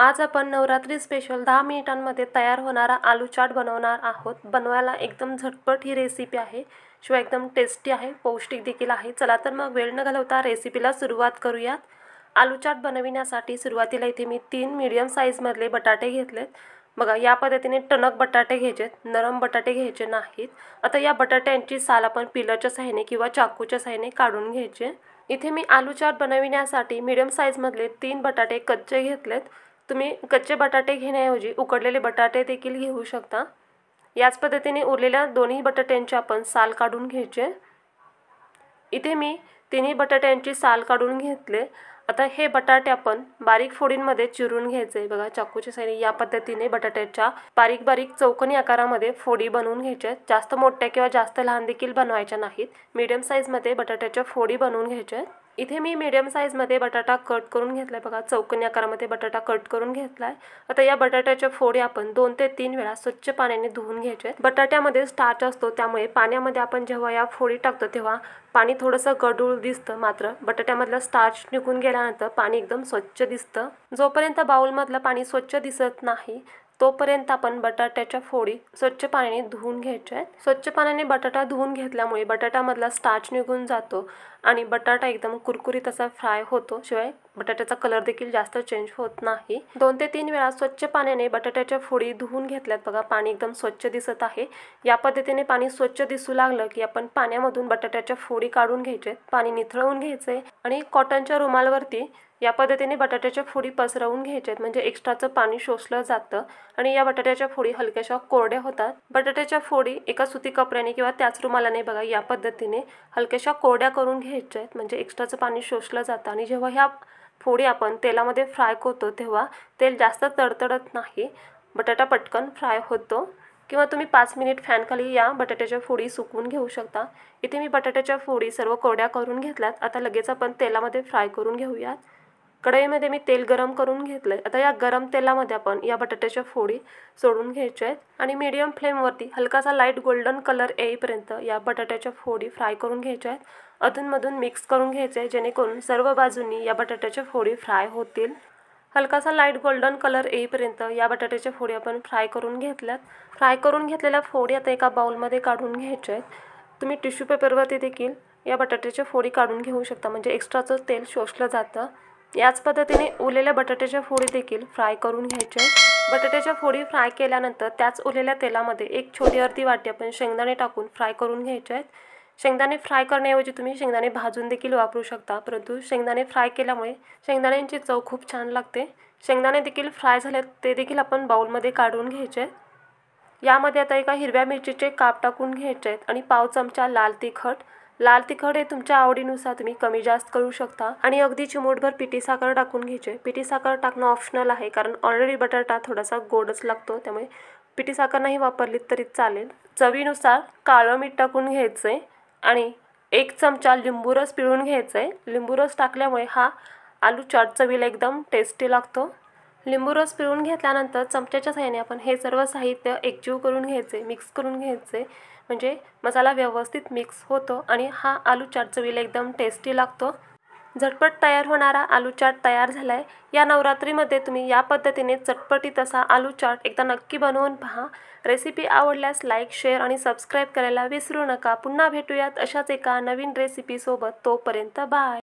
आज आपण नवरात्री स्पेशल दहा मिनिटांमध्ये तयार होणारा आलू चाट बनवणार आहोत बनवायला एकदम झटपट ही रेसिपी आहे शिवाय एकदम टेस्टी आहे पौष्टिक देखील आहे चला तर मग वेळ न घालवता रेसिपीला सुरुवात करूयात आलू चाट बनविण्यासाठी सुरुवातीला इथे मी तीन मिडियम साईजमधले बटाटे घेतलेत बघा या पद्धतीने टणक बटाटे घ्यायचे नरम बटाटे घ्यायचे नाहीत आता या बटाट्यांची साल आपण पिलरच्या साहाय्याने किंवा चाकूच्या साहाय्याने काढून घ्यायचे इथे मी आलू चाट बनविण्यासाठी मिडियम साईजमधले तीन बटाटे कच्चे घेतलेत तुम्ही कच्चे बटाटे घेण्याऐवजी उकडलेले बटाटे देखील घेऊ शकता याच पद्धतीने उरलेल्या दोन्ही बटाट्यांची आपण साल काढून घ्यायचे इथे मी तिन्ही बटाट्यांची साल काढून घेतले आता हे बटाटे आपण बारीक फोडींमध्ये चिरून घ्यायचे बघा चाकूच्या साईने या पद्धतीने बटाट्याच्या बारीक बारीक चौकनी आकारामध्ये फोडी बनवून घ्यायच्या आहेत जास्त मोठ्या किंवा जास्त लहान देखील बनवायच्या नाहीत मीडियम साईजमध्ये बटाट्याच्या फोडी बनवून घ्यायच्या आहेत इथे मी मीडियम साईजमध्ये बटाटा कट करून घेतलाय बघा चौकनी आकारामध्ये बटाटा कट करून घेतलाय आता या बटाट्याच्या फोडी आपण दोन ते तीन वेळा स्वच्छ पाण्याने धुवून घ्यायचे आहेत बटाट्यामध्ये स्टार्च असतो त्यामुळे पाण्यामध्ये आपण जेव्हा या फोडी टाकतो तेव्हा पाणी थोडंसं गडूळ दिसतं मात्र बटाट्यामधला स्टार्च निघून गेल्यानंतर पाणी एकदम स्वच्छ दिसतं जोपर्यंत बाउलमधलं पाणी स्वच्छ दिसत नाही तोपर्यंत आपण बटाट्याच्या फोडी स्वच्छ पाण्याने धुवून घ्यायच्या आहेत स्वच्छ पाण्याने बटाटा धुवून घेतल्यामुळे बटाट्यामधला स्टार्च निघून जातो आणि बटाटा एकदम कुरकुरीत असा फ्राय होतो शिवाय बटाट्याचा कलर देखील जास्त चेंज होत नाही दोन ते तीन वेळा स्वच्छ पाण्याने बटाट्याच्या फोडी धुवून घेतल्यात बघा पाणी एकदम स्वच्छ दिसत आहे या पद्धतीने पाणी स्वच्छ दिसू लागलं की आपण पाण्यामधून बटाट्याच्या फोडी काढून घ्यायचे पाणी निथळवून घ्यायचे आणि कॉटनच्या रुमालवरती या पद्धतीने बटाट्याच्या फोडी पसरवून घ्यायच्यात आहेत म्हणजे एक्स्ट्राचं पाणी शोषलं जातं आणि या बटाट्याच्या फोडी हलक्याशा कोरड्या होतात बटाट्याच्या फोडी एका सुती कपड्याने किंवा त्याच रुमालाने बघा या पद्धतीने हलक्याशा कोरड्या करून घ्यायच्या आहेत म्हणजे एक्स्ट्राचं पाणी शोषलं जातं आणि जेव्हा ह्या फोडी आपण तेलामध्ये फ्राय करतो तेव्हा तेल जास्त तडतडत नाही बटाटा पटकन फ्राय होतो किंवा तुम्ही पाच मिनिट फॅनखाली या बटाट्याच्या फोडी सुकवून घेऊ शकता इथे मी बटाट्याच्या फोडी सर्व कोरड्या करून घेतल्यात आता लगेच आपण तेलामध्ये फ्राय करून घेऊयात कढईमध्ये मी तेल गरम करून घेतलं आहे आता या गरम तेलामध्ये आपण या बटाट्याच्या फोडी सोडून घ्यायच्या आहेत आणि मीडियम फ्लेमवरती हलकासा लाईट गोल्डन कलर येईपर्यंत या बटाट्याच्या फोडी फ्राय करून घ्यायच्या आहेत अधूनमधून मिक्स करून घ्यायचं आहे जेणेकरून सर्व बाजूंनी या बटाट्याच्या फोडी फ्राय होतील हलकासा लाईट गोल्डन कलर येईपर्यंत या बटाट्याच्या फोडी आपण फ्राय करून घेतल्यात फ्राय करून घेतलेल्या फोडी आता एका बाउलमध्ये काढून घ्यायच्या आहेत तुम्ही टिश्यू पेपरवरती देखील या बटाट्याच्या फोडी काढून घेऊ शकता म्हणजे एक्स्ट्राचं तेल शोषलं जातं याच पद्धतीने उरलेल्या बटाट्याच्या फोडी देखील फ्राय करून घ्यायच्या बटाट्याच्या फोडी फ्राय केल्यानंतर त्याच उरलेल्या तेलामध्ये एक छोटी अर्धी वाटी आपण शेंगदाणे टाकून फ्राय करून घ्यायचे आहेत शेंगदाणे फ्राय करण्याऐवजी तुम्ही शेंगदाणे भाजून देखील वापरू शकता परंतु शेंगदाणे फ्राय केल्यामुळे शेंगदाण्यांची चव खूप छान लागते शेंगदाणे देखील फ्राय झाले ते देखील आपण बाउलमध्ये काढून घ्यायचे आहेत यामध्ये आता एका हिरव्या मिरचीचे काप टाकून घ्यायचे आहेत आणि पाव चमचा लाल तिखट लाल तिखट हे तुमच्या आवडीनुसार तुम्ही कमी जास्त करू शकता आणि अगदी चिमूटभर पिटी साखर टाकून घ्यायचे पिठी साखर टाकणं ऑप्शनल आहे कारण ऑलरेडी बटाटा थोडासा गोडच लागतो त्यामुळे पिटी साखर नाही वापरली तरी चालेल चवीनुसार काळं मीठ टाकून घ्यायचं आहे आणि एक चमचा लिंबू रस पिळून घ्यायचं आहे लिंबू रस टाकल्यामुळे हा आलू चाट चवीला एकदम टेस्टी लागतो लिंबू रस पिळून घेतल्यानंतर चमच्याच्या साह्याने आपण हे सर्व साहित्य एकजीव करून घ्यायचे मिक्स करून घ्यायचे म्हणजे मसाला व्यवस्थित मिक्स होतो आणि हा आलू चाट चवीला एकदम टेस्टी लागतो झटपट तयार होणारा आलू चाट तयार झाला आहे या नवरात्रीमध्ये तुम्ही या पद्धतीने चटपटीत असा आलू चाट एकदा नक्की बनवून पहा रेसिपी आवडल्यास लाईक शेअर आणि सबस्क्राईब करायला विसरू नका पुन्हा भेटूयात अशाच एका नवीन रेसिपीसोबत तोपर्यंत बाय